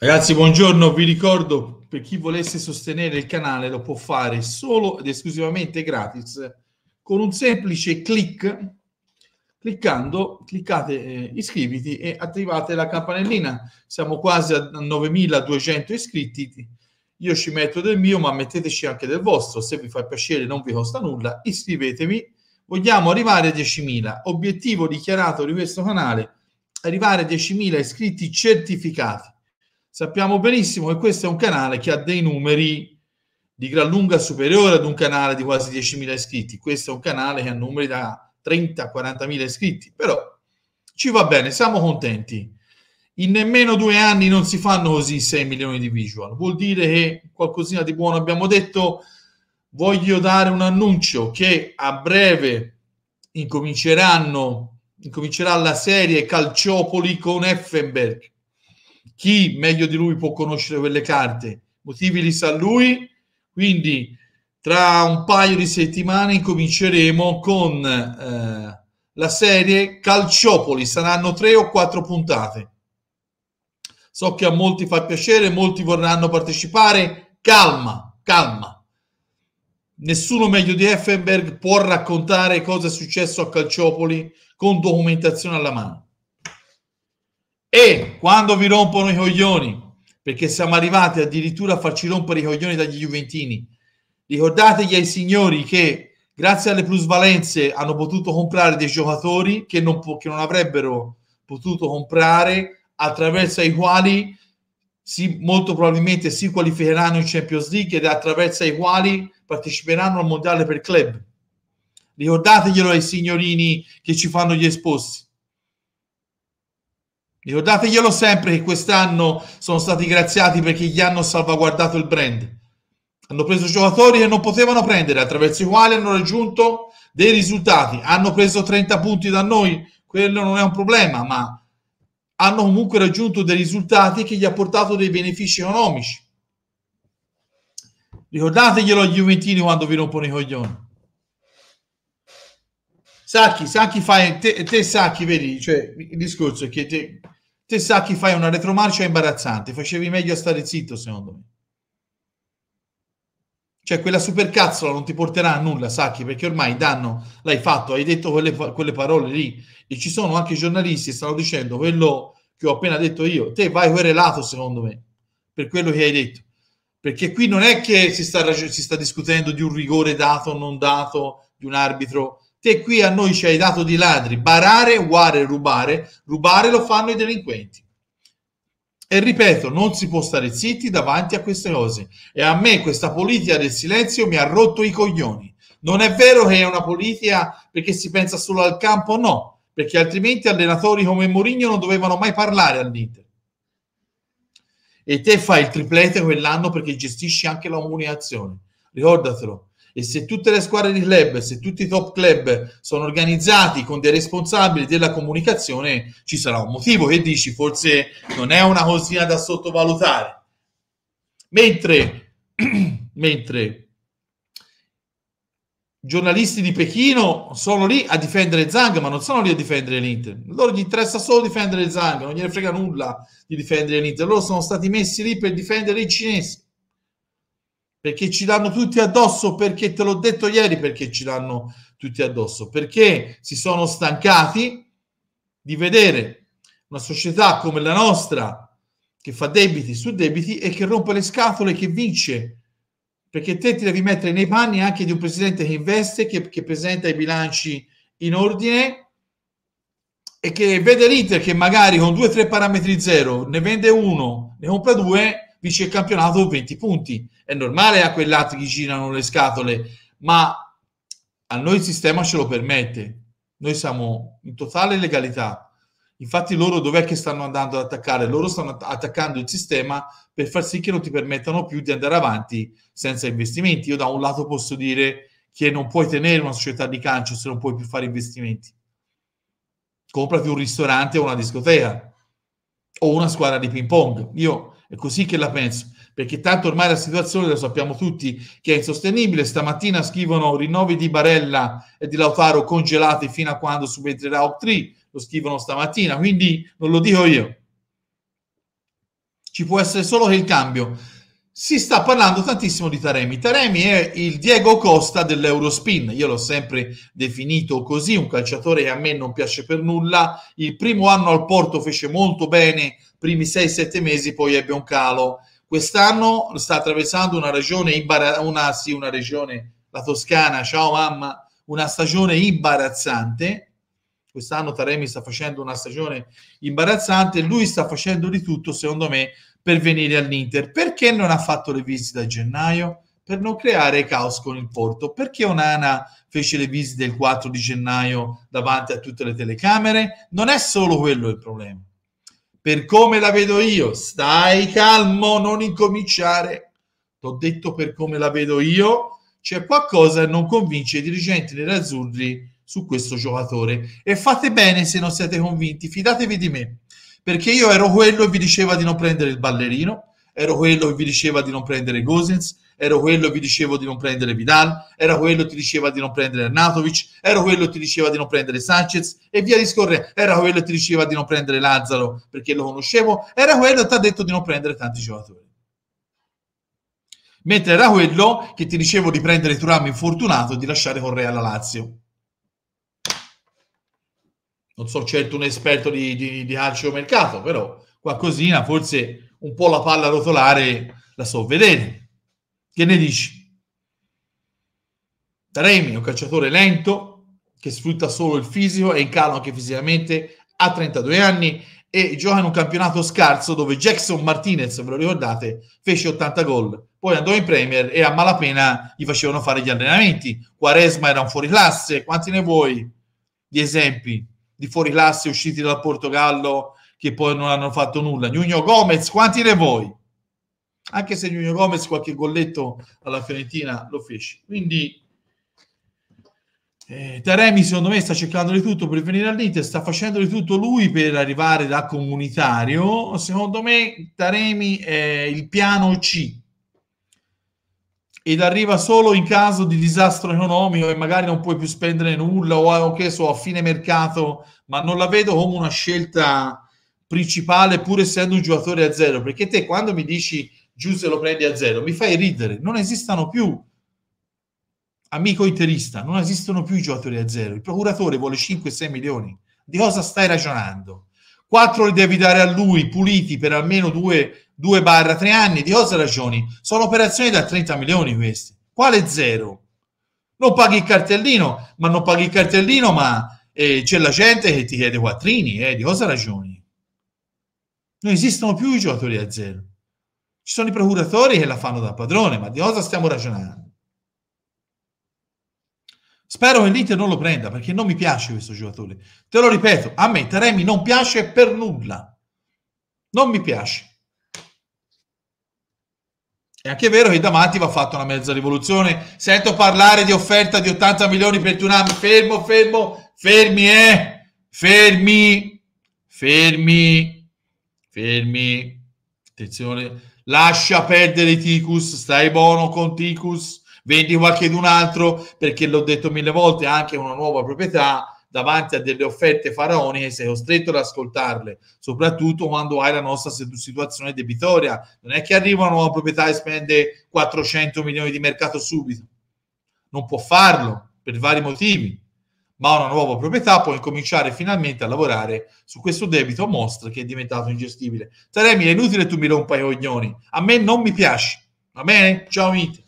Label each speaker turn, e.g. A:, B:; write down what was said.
A: Ragazzi, buongiorno, vi ricordo per chi volesse sostenere il canale lo può fare solo ed esclusivamente gratis con un semplice clic. Cliccando, cliccate eh, iscriviti e attivate la campanellina. Siamo quasi a 9200 iscritti. Io ci metto del mio, ma metteteci anche del vostro. Se vi fa piacere, non vi costa nulla. Iscrivetevi. Vogliamo arrivare a 10.000. Obiettivo dichiarato di questo canale: arrivare a 10.000 iscritti certificati sappiamo benissimo che questo è un canale che ha dei numeri di gran lunga superiore ad un canale di quasi 10.000 iscritti. Questo è un canale che ha numeri da 30-40.000 iscritti, però ci va bene, siamo contenti. In nemmeno due anni non si fanno così 6 milioni di visual. Vuol dire che qualcosina di buono abbiamo detto. Voglio dare un annuncio che a breve incominceranno, incomincerà la serie Calciopoli con Effenberg chi meglio di lui può conoscere quelle carte? Motivi li sa lui. Quindi tra un paio di settimane incominceremo con eh, la serie Calciopoli. Saranno tre o quattro puntate. So che a molti fa piacere, molti vorranno partecipare. Calma, calma. Nessuno meglio di Effenberg può raccontare cosa è successo a Calciopoli con documentazione alla mano. E quando vi rompono i coglioni, perché siamo arrivati addirittura a farci rompere i coglioni dagli Juventini, ricordategli ai signori che grazie alle plusvalenze hanno potuto comprare dei giocatori che non, che non avrebbero potuto comprare, attraverso i quali si, molto probabilmente si qualificheranno in Champions League ed attraverso i quali parteciperanno al mondiale per club. Ricordateglielo ai signorini che ci fanno gli esposti. Ricordateglielo sempre che quest'anno sono stati graziati perché gli hanno salvaguardato il brand. Hanno preso giocatori che non potevano prendere, attraverso i quali hanno raggiunto dei risultati. Hanno preso 30 punti da noi, quello non è un problema, ma hanno comunque raggiunto dei risultati che gli ha portato dei benefici economici. Ricordateglielo agli Juventini quando vi rompono i coglioni. Sacchi, Sacchi fai, te, te Sacchi, vedi, cioè, il discorso è che te, Te Sacchi fai una retromarcia imbarazzante, facevi meglio a stare zitto secondo me. Cioè quella supercazzola non ti porterà a nulla, Sacchi, perché ormai danno l'hai fatto, hai detto quelle, quelle parole lì e ci sono anche giornalisti che stanno dicendo quello che ho appena detto io, te vai querelato secondo me per quello che hai detto perché qui non è che si sta, si sta, discutendo di un rigore dato o non dato di un arbitro Te qui a noi ci hai dato di ladri, barare uguale rubare, rubare lo fanno i delinquenti. E ripeto, non si può stare zitti davanti a queste cose. E a me questa politica del silenzio mi ha rotto i coglioni. Non è vero che è una politica perché si pensa solo al campo, no, perché altrimenti allenatori come Mourinho non dovevano mai parlare all'Inter. E te fai il triplete quell'anno perché gestisci anche la comunicazione. Ricordatelo, e se tutte le squadre di club, se tutti i top club sono organizzati con dei responsabili della comunicazione, ci sarà un motivo che dici forse non è una cosina da sottovalutare. Mentre, mentre giornalisti di Pechino sono lì a difendere Zang, ma non sono lì a difendere l'Inter. Loro gli interessa solo difendere Zang, non gliene frega nulla di difendere l'Inter. Loro sono stati messi lì per difendere i cinesi perché ci danno tutti addosso, perché te l'ho detto ieri, perché ci danno tutti addosso, perché si sono stancati di vedere una società come la nostra che fa debiti su debiti e che rompe le scatole, che vince, perché te ti devi mettere nei panni anche di un presidente che investe, che, che presenta i bilanci in ordine e che vede l'Inter che magari con due o tre parametri zero ne vende uno, ne compra due vince il campionato 20 punti. È normale a quei lati che girano le scatole, ma a noi il sistema ce lo permette. Noi siamo in totale legalità. Infatti loro dov'è che stanno andando ad attaccare? Loro stanno attaccando il sistema per far sì che non ti permettano più di andare avanti senza investimenti. Io da un lato posso dire che non puoi tenere una società di calcio se non puoi più fare investimenti. Comprati un ristorante o una discoteca o una squadra di ping pong. Io è così che la penso, perché tanto ormai la situazione la sappiamo tutti che è insostenibile. Stamattina scrivono rinnovi di Barella e di Lautaro congelati fino a quando subentrerà Octree, lo scrivono stamattina, quindi non lo dico io. Ci può essere solo che il cambio si sta parlando tantissimo di Taremi. Taremi è il Diego Costa dell'Eurospin, io l'ho sempre definito così, un calciatore che a me non piace per nulla. Il primo anno al Porto fece molto bene, primi 6-7 mesi, poi ebbe un calo. Quest'anno sta attraversando una regione, una, sì, una regione, la Toscana, ciao mamma, una stagione imbarazzante quest'anno Taremi sta facendo una stagione imbarazzante, lui sta facendo di tutto secondo me per venire all'Inter. Perché non ha fatto le visite a gennaio? Per non creare caos con il Porto. Perché Onana fece le visite il 4 di gennaio davanti a tutte le telecamere? Non è solo quello il problema. Per come la vedo io, stai calmo, non incominciare. T'ho detto per come la vedo io, c'è qualcosa che non convince i dirigenti nerazzurri su questo giocatore. E fate bene se non siete convinti, fidatevi di me, perché io ero quello che vi diceva di non prendere il ballerino, ero quello che vi diceva di non prendere Gosens, ero quello che vi dicevo di non prendere Vidal, era quello che ti diceva di non prendere Arnatovic, ero quello che ti diceva di non prendere Sanchez e via discorrendo, era quello che ti diceva di non prendere Lazzaro perché lo conoscevo, era quello che ti ha detto di non prendere tanti giocatori. Mentre era quello che ti dicevo di prendere Turam infortunato e di lasciare Correa alla Lazio non sono certo un esperto di, di, di calcio mercato, però qualcosina, forse un po' la palla rotolare la so vedere. Che ne dici? Taremi è un calciatore lento che sfrutta solo il fisico e in calo anche fisicamente, ha 32 anni e gioca in un campionato scarso dove Jackson Martinez, ve lo ricordate, fece 80 gol, poi andò in Premier e a malapena gli facevano fare gli allenamenti. Quaresma era un fuoriclasse, quanti ne vuoi di esempi? di fuori classe usciti dal Portogallo che poi non hanno fatto nulla. Nuno Gomez, quanti ne vuoi? Anche se Nuno Gomez qualche golletto alla Fiorentina lo fece. Quindi eh, Taremi secondo me sta cercando di tutto per venire all'Inter, sta facendo di tutto lui per arrivare da comunitario. Secondo me Taremi è il piano C ed arriva solo in caso di disastro economico e magari non puoi più spendere nulla o, o che so, a fine mercato, ma non la vedo come una scelta principale pur essendo un giocatore a zero, perché te quando mi dici giù se lo prendi a zero, mi fai ridere, non esistono più amico interista, non esistono più i giocatori a zero, il procuratore vuole 5-6 milioni, di cosa stai ragionando? 4 li devi dare a lui puliti per almeno 2-3 anni. Di cosa ragioni? Sono operazioni da 30 milioni questi. Quale zero? Non paghi il cartellino, ma non paghi il cartellino, ma eh, c'è la gente che ti chiede quattrini. Eh, di cosa ragioni? Non esistono più i giocatori a zero. Ci sono i procuratori che la fanno da padrone, ma di cosa stiamo ragionando? Spero che l'Inter non lo prenda perché non mi piace questo giocatore. Te lo ripeto, a me Taremi non piace per nulla. Non mi piace. È anche vero che davanti va fatta una mezza rivoluzione. Sento parlare di offerta di 80 milioni per Tunami. Fermo, fermo, fermi, eh? Fermi, fermi, fermi. Attenzione, lascia perdere Ticus. Stai buono con Ticus vendi qualchedun altro perché l'ho detto mille volte, anche una nuova proprietà davanti a delle offerte faraoniche sei costretto ad ascoltarle, soprattutto quando hai la nostra situazione debitoria. Non è che arriva una nuova proprietà e spende 400 milioni di mercato subito, non può farlo per vari motivi, ma una nuova proprietà può incominciare finalmente a lavorare su questo debito mostra che è diventato ingestibile. Taremi, è inutile tu mi rompa i coglioni, a me non mi piace, va bene? Ciao Mite.